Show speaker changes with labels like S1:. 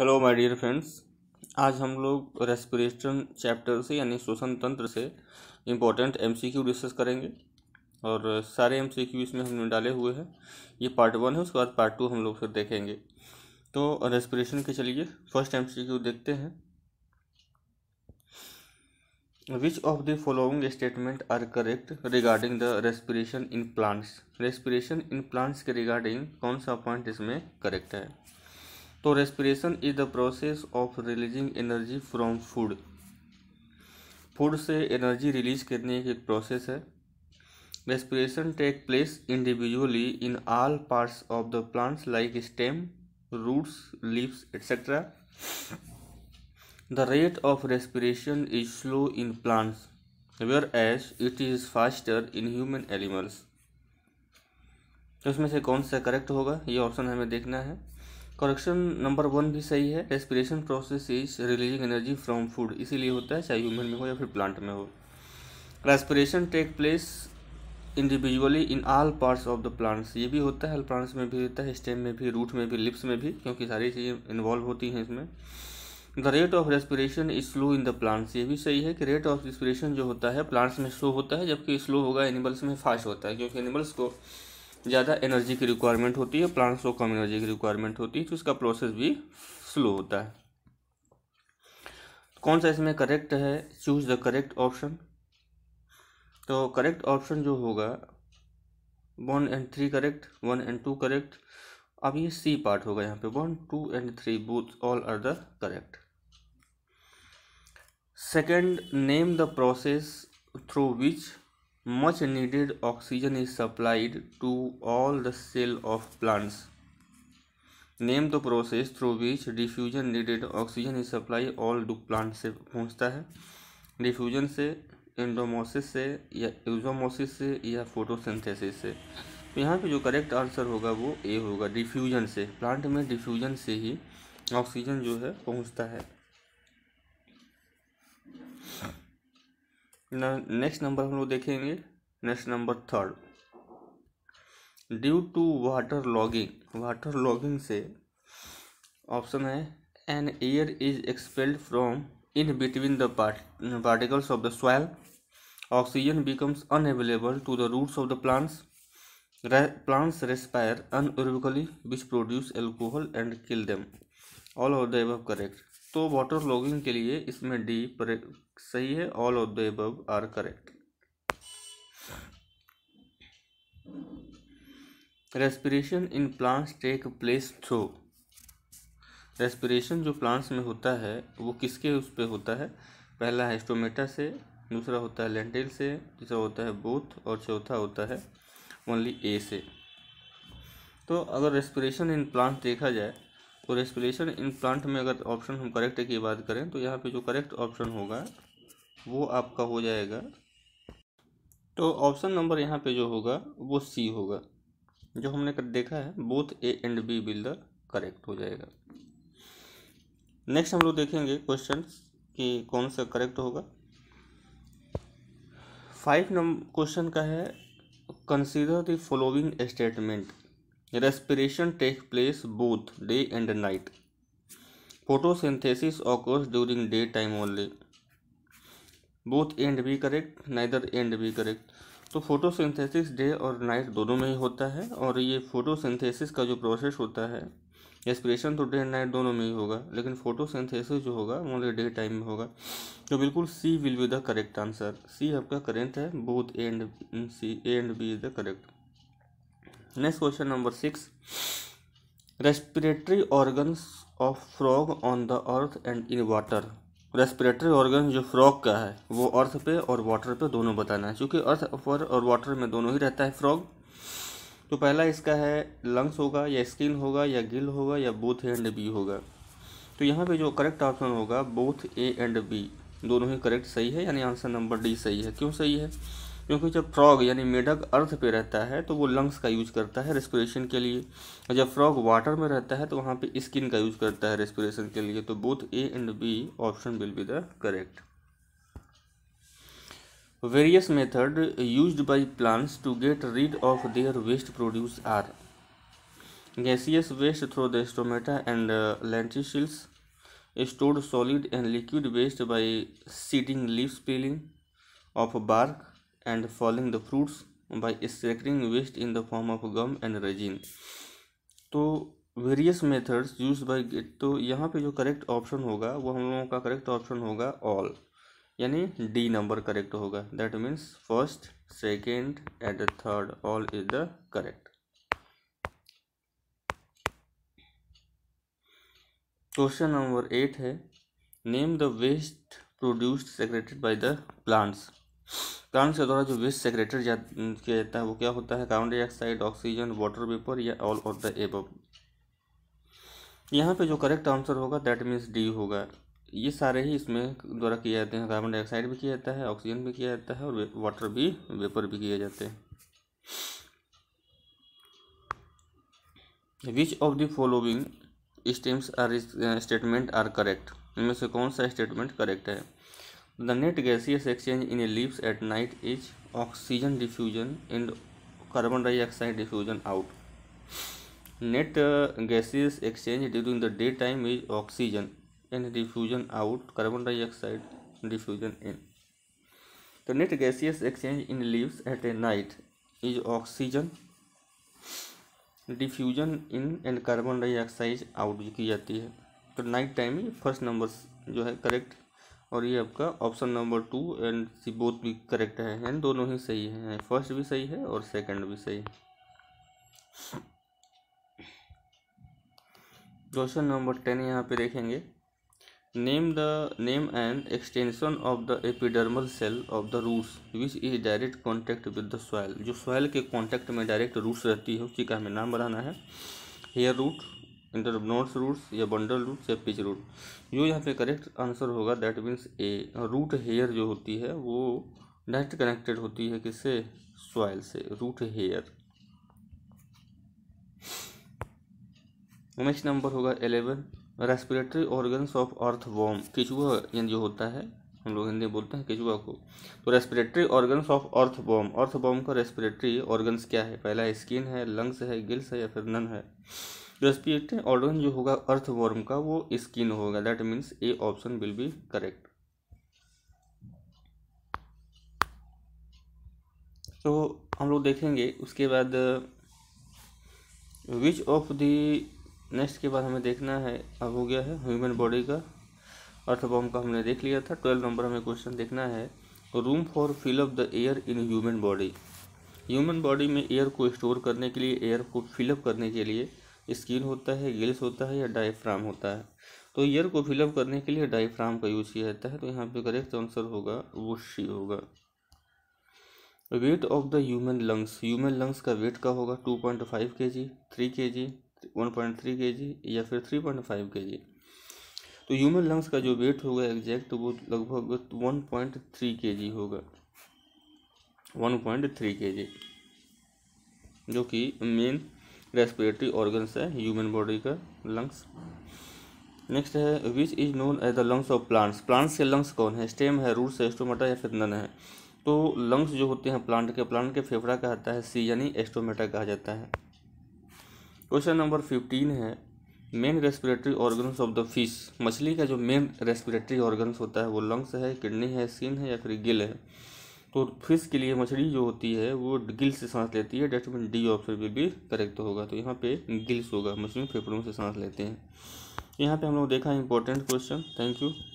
S1: hello my dear friends आज हम लोग रेस्पिरेशन चैप्टर से यानी श्वसन तंत्र से इम्पोर्टेंट एमसीक्यू डिस्कस करेंगे और सारे एमसीक्यू इसमें हमने डाले हुए हैं ये पार्ट वन है उसके बाद पार्ट टू हम लोग फिर देखेंगे तो रेस्पिरेशन के चलिए फर्स्ट एमसीक्यू देखते हैं which of the following statement are correct regarding the respiration in plants respiration in plants के रिगार्डिंग कौन सा पॉइंट इसमें करेक्ट है तो respiration is the process of releasing energy from food food से एनर्जी रिलीज करने की एक प्रोसेस है respiration take place individually in all parts of the plants like stem roots leaves etcetera the rate of respiration is slow in plants where as it is faster in human animals तो इसमें से कौन सा correct होगा ये option हमें देखना है करेक्शन नंबर वन भी सही है respiration process is releasing energy from food इसीलिए होता है चाहे ह्यूमन में हो या फिर प्लांट में हो respiration take place individually in all parts of the plants ये भी होता है प्लांट्स में भी होता है स्टेम में भी रूट में भी लिप्स में भी क्योंकि सारी चीज़ें इन्वॉल्व होती हैं इसमें the rate of respiration is slow in the plants ये भी सही है कि रेट ऑफ रेस्पिरेशन जो होता है प्लांट्स में स्लो होता है जबकि स्लो होगा एनिमल्स में फास्ट होता है क्योंकि एनिमल्स को ज़्यादा एनर्जी की रिक्वायरमेंट होती है प्लांट्स को कम एनर्जी की रिक्वायरमेंट होती है तो इसका प्रोसेस भी स्लो होता है कौन सा इसमें करेक्ट है चूज द करेक्ट ऑप्शन तो करेक्ट ऑप्शन जो होगा one and three correct one and two correct अब ये सी पार्ट होगा यहाँ पे one two and three both all are the correct second name the process through which much needed oxygen is supplied to all the cell of plants name the process through which diffusion needed oxygen is supply all to plant से पहुँचता है diffusion से एंडोमोसिस से या एजोमोसिस से या photosynthesis से तो यहाँ पे जो करेक्ट आंसर होगा वो ए होगा डिफ्यूजन से प्लांट में डिफ्यूजन से ही ऑक्सीजन जो है पहुँचता है नेक्स्ट नंबर हम लोग देखेंगे next number third due to water logging water logging से ऑप्शन है an air is expelled from in between the particles of the soil oxygen becomes unavailable to the roots of the plants plants respire unequivocally which produce alcohol and kill them all of the above correct तो water logging के लिए इसमें D सही है all of the above are correct respiration in plants take place through respiration जो plants में होता है वो किसके उस पर होता है पहला है स्टोमेटा से दूसरा होता है लेंटेल से तीसरा होता है बूथ और चौथा होता है ओनली ए से तो अगर रेस्पिरेशन इन प्लांट देखा जाए तो रेस्पिरेशन इन प्लांट में अगर ऑप्शन हम करेक्ट की बात करें तो यहाँ पे जो करेक्ट ऑप्शन होगा वो आपका हो जाएगा तो ऑप्शन नंबर यहाँ पे जो होगा वो सी होगा जो हमने कर देखा है both A and B will the correct हो जाएगा नेक्स्ट हम लोग देखेंगे क्वेश्चन कि कौन सा करेक्ट होगा फाइव नंबर क्वेश्चन का है consider the following statement respiration take place both day and night photosynthesis occurs during day time only both and B correct neither and B correct तो फोटोसिंथेसिस डे और night दोनों में ही होता है और ये फोटोसिंथेसिस का जो प्रोसेस होता है एस्पिरेशन तो डे एंड नाइट दोनों में ही होगा लेकिन फोटोसिंथेसिस जो होगा वो डे टाइम में होगा तो बिल्कुल C will be the correct answer C आपका करेंट है both and C and B is the correct next question number six respiratory organs of frog on the earth and in water respiratory organ जो frog का है वो अर्थ पे और water पे दोनों बताना है क्योंकि अर्थ पर और वाटर में दोनों ही रहता है फ्रॉग तो पहला इसका है लंग्स होगा या स्किन होगा या गिल होगा या बोथ ए एंड बी होगा तो यहाँ पे जो करेक्ट ऑप्शन होगा बोथ ए एंड बी दोनों ही करेक्ट सही है यानी आंसर नंबर डी सही है क्यों सही है क्योंकि जब फ्रॉग यानी मेढक अर्थ पे रहता है तो वो लंग्स का यूज करता है रेस्पिरेशन के लिए और जब फ्रॉग वाटर में रहता है तो वहाँ पे स्किन का यूज करता है रेस्पिरेशन के लिए तो both A and B option will be the correct various method use by plants to get rid of their waste produce are gaseous waste through the stomata and lenticels stored solid and liquid waste by shedding leave peeling of bark and falling the fruits by sacking waste in the form of gum and resin तो various methods use by get तो यहाँ पे जो correct option होगा वो हम लोगों का करेक्ट ऑप्शन होगा ऑल यानी डी नंबर करेक्ट होगा that means first second and third all is the correct question number eight है name the waste produced secreted by the plants carbon से द्वारा जो वेस्ट जा, किया जाता है वो क्या होता है carbon dioxide oxygen water vapour या ऑल ऑफ द एब यहाँ पे जो करेक्ट आंसर होगा दैट मीन्स डी होगा ये सारे ही इसमें द्वारा किए जाते हैं कार्बन डाइऑक्साइड भी किया जाता है ऑक्सीजन भी किया जाता है और वाटर भी वेपर भी किए जाते हैं which of the following stems are statement are correct इनमें से कौन सा स्टेटमेंट करेक्ट है the net gaseous exchange in a leaves at night is oxygen diffusion and carbon dioxide diffusion out net gaseous exchange during the day time is oxygen and diffusion out carbon dioxide diffusion in the net gaseous exchange in leaves at a night is oxygen diffusion in and carbon dioxide out की जाती है तो night time ही first number जो है correct और ये आपका option number two and C both भी करेक्ट है एंड दोनों ही सही हैं फर्स्ट भी सही है और सेकंड भी सही है क्वेश्चन नंबर टेन यहाँ पे देखेंगे name the name and extension of the epidermal cell of the roots which is direct contact with the soil जो सॉयल के कॉन्टेक्ट में डायरेक्ट रूट्स रहती है उसी का हमें नाम बनाना है hair root internodes roots या बंडल रूट्स या पिच रूट जो यहाँ पे करेक्ट आंसर होगा that means A root hair जो होती है वो डायरेक्ट कनेक्टेड होती है किससे सॉइल से रूट हेयर नेक्स्ट नंबर होगा eleven respiratory organs of earth worm केचुआ जो होता है हम लोग हिंदी बोलते हैं किचुआ को तो respiratory organs of earth worm earth worm का रेस्पिरेटरी ऑर्गन्स क्या है पहला स्किन है लंग्स है गिल्स है या फिर नन है प्रेसिपिटेट ऑर्गन जो होगा अर्थवॉर्म का वो स्किन होगा that means A option will be correct तो हम लोग देखेंगे उसके बाद विच ऑफ द नेक्स्ट के बाद हमें देखना है अब हो गया है ह्यूमन बॉडी का अर्थवॉर्म का हमने देख लिया था ट्वेल्व नंबर हमें क्वेश्चन देखना है room for fill up the air in human body human body में एयर को स्टोर करने के लिए एयर को फिलअप करने के लिए स्किन होता है गिल्स होता है या डायफ्राम होता है तो ईयर को फिलअप करने के लिए डायफ्राम का यूज किया जाता है तो यहाँ पे करेक्ट आंसर होगा वो शी होगा weight of the human lungs human lungs का वेट का होगा टू पॉइंट फाइव के जी थ्री के जी वन पॉइंट थ्री के जी या फिर थ्री पॉइंट फाइव के जी तो ह्यूमन लंग्स का जो वेट होगा एग्जैक्ट वो लगभग वन पॉइंट थ्री के जी होगा वन पॉइंट थ्री के जी जो कि मेन रेस्पिरेटरी ऑर्गन्स है ह्यूमन बॉडी का लंग्स नेक्स्ट है which is known as the lungs of plants plants के लंग्स कौन है स्टेम है रूट्स है एस्टोमेटा या फिर नन है तो लंग्स जो होते हैं प्लांट के प्लांट के फेफड़ा कहता है सी यानी एस्टोमेटा कहा जाता है क्वेश्चन नंबर फिफ्टीन है main respiratory organs of the fish मछली का जो मेन रेस्पिरेटरी ऑर्गन्स होता है वो लंग्स है किडनी है स्किन है या फिर गिल है तो फिश के लिए मछली जो होती है वो गिल से सांस लेती है डेट डी ऑप्शन भी, भी करेक्ट होगा तो यहाँ पे गिल्स होगा मछली फेफड़ों से सांस लेते हैं यहाँ पे हम लोग देखा इंपॉर्टेंट क्वेश्चन थैंक यू